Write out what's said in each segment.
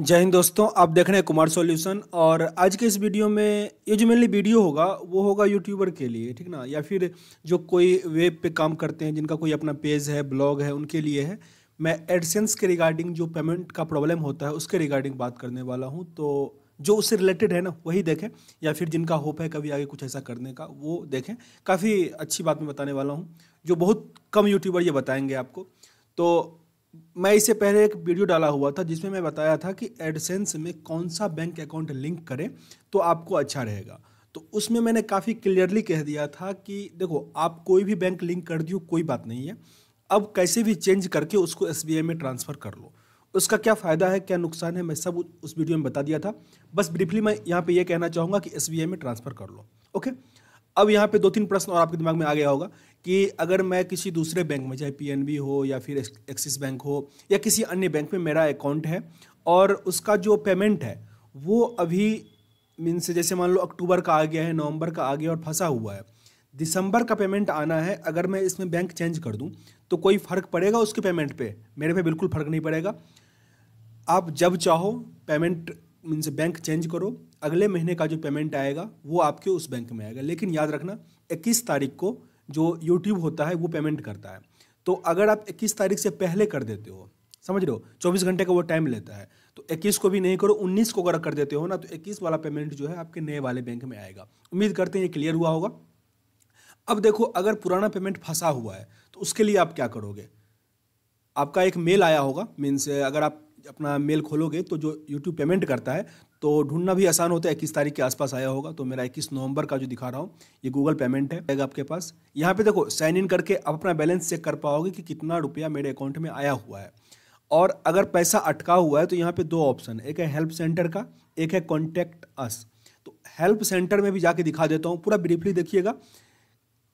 जय हिंद दोस्तों आप देख रहे हैं कुमार सॉल्यूशन और आज के इस वीडियो में ये जो मेनली वीडियो होगा वो होगा यूट्यूबर के लिए ठीक ना या फिर जो कोई वेब पे काम करते हैं जिनका कोई अपना पेज है ब्लॉग है उनके लिए है मैं एडसेंस के रिगार्डिंग जो पेमेंट का प्रॉब्लम होता है उसके रिगार्डिंग बात करने वाला हूँ तो जो उससे रिलेटेड है ना वही देखें या फिर जिनका होप है कभी आगे कुछ ऐसा करने का वो देखें काफ़ी अच्छी बात मैं बताने वाला हूँ जो बहुत कम यूट्यूबर ये बताएंगे आपको तो मैं इससे पहले एक वीडियो डाला हुआ था जिसमें मैं बताया था कि एडसेंस में कौन सा बैंक अकाउंट लिंक करें तो आपको अच्छा रहेगा तो उसमें मैंने काफ़ी क्लियरली कह दिया था कि देखो आप कोई भी बैंक लिंक कर दियो कोई बात नहीं है अब कैसे भी चेंज करके उसको एस में ट्रांसफ़र कर लो उसका क्या फ़ायदा है क्या नुकसान है मैं सब उस वीडियो में बता दिया था बस ब्रीफली मैं यहाँ पे ये यह कहना चाहूँगा कि एस में ट्रांसफ़र कर लो ओके अब यहाँ पे दो तीन प्रश्न और आपके दिमाग में आ गया होगा कि अगर मैं किसी दूसरे बैंक में चाहे पीएनबी हो या फिर एक्सिस बैंक हो या किसी अन्य बैंक में मेरा अकाउंट है और उसका जो पेमेंट है वो अभी मीन से जैसे मान लो अक्टूबर का आ गया है नवंबर का आ गया और फंसा हुआ है दिसंबर का पेमेंट आना है अगर मैं इसमें बैंक चेंज कर दूं तो कोई फ़र्क पड़ेगा उसके पेमेंट पे मेरे पे बिल्कुल फ़र्क नहीं पड़ेगा आप जब चाहो पेमेंट मीन्स बैंक चेंज करो अगले महीने का जो पेमेंट आएगा वो आपके उस बैंक में आएगा लेकिन याद रखना इक्कीस तारीख को जो यूट्यूब होता है वो पेमेंट करता है तो अगर आप इक्कीस तारीख से पहले कर देते हो समझ रहे हो चौबीस घंटे का वो टाइम लेता है तो इक्कीस को भी नहीं करो उन्नीस को अगर कर देते हो ना तो इक्कीस वाला पेमेंट जो है आपके नए वाले बैंक में आएगा उम्मीद करते हैं ये क्लियर हुआ होगा अब देखो अगर पुराना पेमेंट फंसा हुआ है तो उसके लिए आप क्या करोगे आपका एक मेल आया होगा मीन्स अगर आप अपना मेल खोलोगे तो जो यूट्यूब पेमेंट करता है तो ढूंढना भी आसान होता है इक्कीस तारीख के आसपास आया होगा तो मेरा इक्कीस नवंबर का जो दिखा रहा हूँ ये गूगल पेमेंट है आपके पास यहाँ पे देखो साइन इन करके आप अपना बैलेंस चेक कर पाओगे कि कितना रुपया मेरे अकाउंट में आया हुआ है और अगर पैसा अटका हुआ है तो यहाँ पे दो ऑप्शन एक है हेल्प सेंटर का एक है कॉन्टैक्ट अस तो हेल्प सेंटर में भी जाके दिखा देता हूँ पूरा ब्रीफली देखिएगा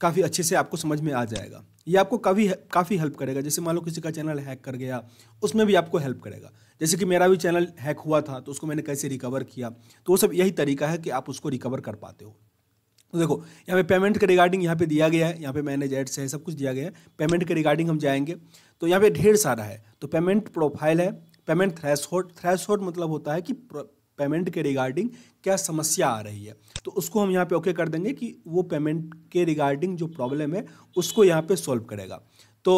काफ़ी अच्छे से आपको समझ में आ जाएगा ये आपको काफ़ी काफ़ी हेल्प करेगा जैसे मान लो किसी का चैनल हैक कर गया उसमें भी आपको हेल्प करेगा जैसे कि मेरा भी चैनल हैक हुआ था तो उसको मैंने कैसे रिकवर किया तो वो सब यही तरीका है कि आप उसको रिकवर कर पाते हो तो देखो यहाँ पे पेमेंट के रिगार्डिंग यहाँ पे दिया गया है यहाँ पे मैनेज एड्स है सब कुछ दिया गया है पेमेंट के रिगार्डिंग हम जाएंगे तो यहाँ पे ढेर सारा है तो पेमेंट प्रोफाइल है पेमेंट थ्रेश होल्ड मतलब होता है कि पेमेंट के रिगार्डिंग क्या समस्या आ रही है तो उसको हम यहाँ पे ओके कर देंगे कि वो पेमेंट के रिगार्डिंग जो प्रॉब्लम है उसको यहाँ पे सॉल्व करेगा तो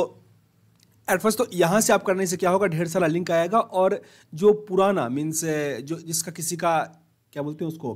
एट फर्स्ट तो यहाँ से आप करने से क्या होगा ढेर सारा लिंक आएगा और जो पुराना मीन्स जो जिसका किसी का क्या बोलते हैं उसको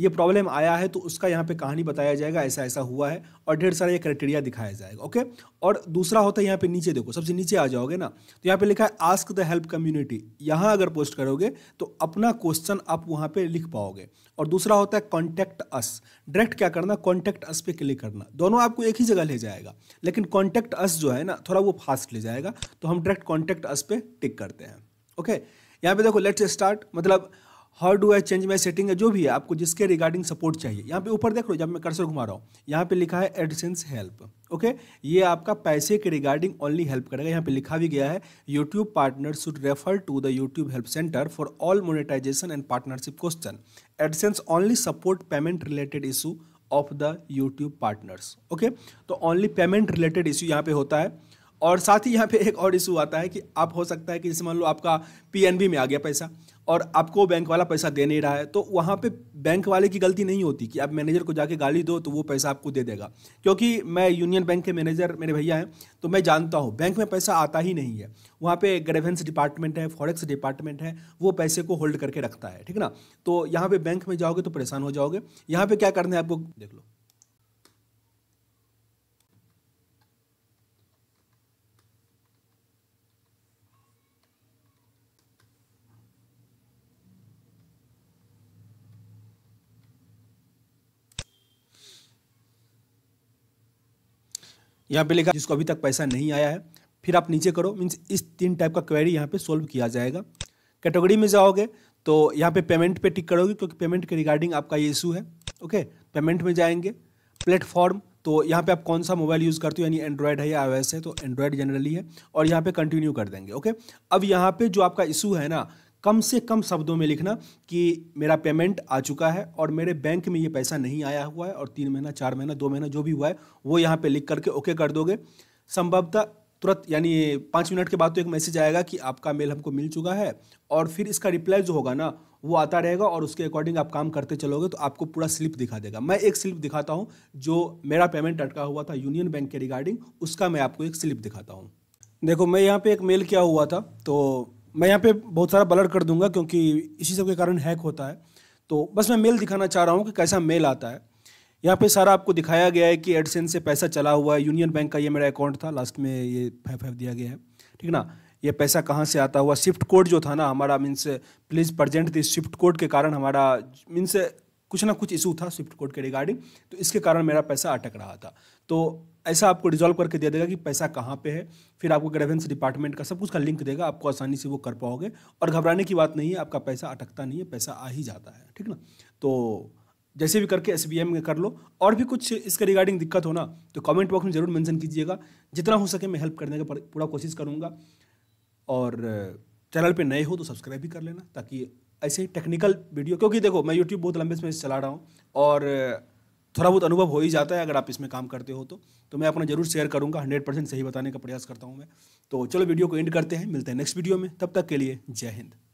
ये प्रॉब्लम आया है तो उसका यहाँ पे कहानी बताया जाएगा ऐसा ऐसा हुआ है और ढेर सारा ये क्राइटेरिया दिखाया जाएगा ओके और दूसरा होता है यहाँ पे नीचे देखो सबसे नीचे आ जाओगे ना तो यहाँ पे लिखा है आस्क द हेल्प कम्युनिटी यहाँ अगर पोस्ट करोगे तो अपना क्वेश्चन आप वहाँ पे लिख पाओगे और दूसरा होता है कॉन्टैक्ट अस डायरेक्ट क्या करना कॉन्टैक्ट अस पे क्लिक करना दोनों आपको एक ही जगह ले जाएगा लेकिन कॉन्टैक्ट अस जो है ना थोड़ा वो फास्ट ले जाएगा तो हम डायरेक्ट कॉन्टैक्ट अस पे टिक करते हैं ओके यहाँ पे देखो लेट्स स्टार्ट मतलब how do I change my setting है जो भी है आपको जिसके रिगार्डिंग सपोर्ट चाहिए यहाँ पे ऊपर देख लो जब मैं कर्सर घुमा रहा हूँ यहाँ पे लिखा है एडसेंस हेल्प ओके ये आपका पैसे के रिगार्डिंग ओनली हेल्प करेगा यहाँ पे लिखा भी गया है YouTube partner should refer to the YouTube help centre for all monetization and partnership question AdSense only support payment related issue of the YouTube partners okay तो ओनली पेमेंट रिलेटेड इशू यहाँ पे होता है और साथ ही यहाँ पे एक और इशू आता है कि आप हो सकता है कि जैसे मान लो आपका पी में आ गया पैसा और आपको बैंक वाला पैसा दे नहीं रहा है तो वहाँ पे बैंक वाले की गलती नहीं होती कि आप मैनेजर को जाके गाली दो तो वो पैसा आपको दे देगा क्योंकि मैं यूनियन बैंक के मैनेजर मेरे भैया हैं तो मैं जानता हूँ बैंक में पैसा आता ही नहीं है वहाँ पे ग्रेवेंस डिपार्टमेंट है फॉरेक्स डिपार्टमेंट है वो पैसे को होल्ड करके रखता है ठीक ना तो यहाँ पर बैंक में जाओगे तो परेशान हो जाओगे यहाँ पर क्या करना है आपको देख लो यहाँ पे लिखा जिसको अभी तक पैसा नहीं आया है फिर आप नीचे करो मीन्स इस तीन टाइप का क्वेरी यहाँ पे सोल्व किया जाएगा कैटेगरी में जाओगे तो यहाँ पे पेमेंट पे टिक करोगे क्योंकि पेमेंट के रिगार्डिंग आपका ये इशू है ओके पेमेंट में जाएंगे प्लेटफॉर्म तो यहाँ पे आप कौन सा मोबाइल यूज़ करते हो यानी एंड्रॉयड है या आई है तो एंड्रॉयड जनरली है और यहाँ पे कंटिन्यू कर देंगे ओके अब यहाँ पे जो आपका इशू है ना कम से कम शब्दों में लिखना कि मेरा पेमेंट आ चुका है और मेरे बैंक में ये पैसा नहीं आया हुआ है और तीन महीना चार महीना दो महीना जो भी हुआ है वो यहाँ पे लिख करके ओके कर दोगे संभवतः तुरंत यानी पाँच मिनट के बाद तो एक मैसेज आएगा कि आपका मेल हमको मिल चुका है और फिर इसका रिप्लाई जो होगा ना वो आता रहेगा और उसके अकॉर्डिंग आप काम करते चलोगे तो आपको पूरा स्लिप दिखा देगा मैं एक स्लिप दिखाता हूँ जो मेरा पेमेंट अटका हुआ था यूनियन बैंक के रिगार्डिंग उसका मैं आपको एक स्लिप दिखाता हूँ देखो मैं यहाँ पे एक मेल किया हुआ था तो मैं यहाँ पे बहुत सारा बलर कर दूंगा क्योंकि इसी सब के कारण हैक होता है तो बस मैं मेल दिखाना चाह रहा हूँ कि कैसा मेल आता है यहाँ पे सारा आपको दिखाया गया है कि एडसन से पैसा चला हुआ है यूनियन बैंक का ये मेरा अकाउंट था लास्ट में ये फाइव फाइव दिया गया है ठीक ना ये पैसा कहाँ से आता हुआ शिफ्ट कोड जो था ना हमारा means please present this shift code के कारण हमारा मीन्स कुछ ना कुछ इशू था स्विफ्ट कोड के रिगार्डिंग तो इसके कारण मेरा पैसा अटक रहा था तो ऐसा आपको रिजॉल्व करके दे देगा कि पैसा कहाँ पे है फिर आपको ग्रेवेंस डिपार्टमेंट का सब कुछ का लिंक देगा आपको आसानी से वो कर पाओगे और घबराने की बात नहीं है आपका पैसा अटकता नहीं है पैसा आ ही जाता है ठीक ना तो जैसे भी करके एस बी में कर लो और भी कुछ इसके रिगार्डिंग दिक्कत हो ना तो कमेंट बॉक्स में ज़रूर मेंशन कीजिएगा जितना हो सके मैं हेल्प करने का पूरा कोशिश करूँगा और चैनल पे नए हो तो सब्सक्राइब भी कर लेना ताकि ऐसे टेक्निकल वीडियो क्योंकि देखो मैं यूट्यूब बहुत लंबे समय से चला रहा हूँ और थोड़ा बहुत अनुभव हो ही जाता है अगर आप इसमें काम करते हो तो तो मैं अपना जरूर शेयर करूंगा हंड्रेड परसेंट सही बताने का प्रयास करता हूँ मैं तो चलो वीडियो को एंड करते हैं मिलते हैं नेक्स्ट वीडियो में तब तक के लिए जय हिंद